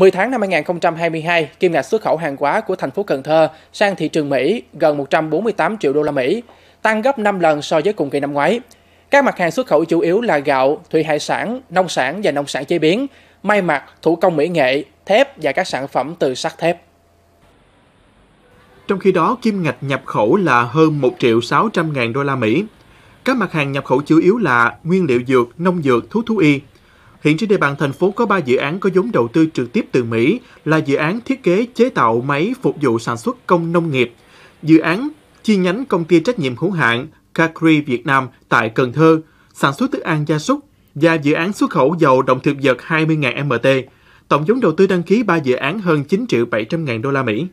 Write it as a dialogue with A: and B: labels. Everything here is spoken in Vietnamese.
A: 10 tháng năm 2022, kim ngạch xuất khẩu hàng hóa của thành phố Cần Thơ sang thị trường Mỹ gần 148 triệu đô la Mỹ, tăng gấp 5 lần so với cùng kỳ năm ngoái. Các mặt hàng xuất khẩu chủ yếu là gạo, thủy hải sản, nông sản và nông sản chế biến, may mặc, thủ công mỹ nghệ, thép và các sản phẩm từ sắt thép.
B: Trong khi đó, kim ngạch nhập khẩu là hơn 1 triệu 600 ngàn đô la Mỹ. Các mặt hàng nhập khẩu chủ yếu là nguyên liệu dược, nông dược, thuốc thú y, Hiện trên địa bàn thành phố có 3 dự án có vốn đầu tư trực tiếp từ Mỹ là dự án thiết kế chế tạo máy phục vụ sản xuất công nông nghiệp, dự án chi nhánh công ty trách nhiệm hữu hạn Cacri Việt Nam tại Cần Thơ, sản xuất thức ăn gia súc và dự án xuất khẩu dầu động thực vật 20.000 MT. Tổng vốn đầu tư đăng ký 3 dự án hơn 9 triệu 700 000 đô la Mỹ.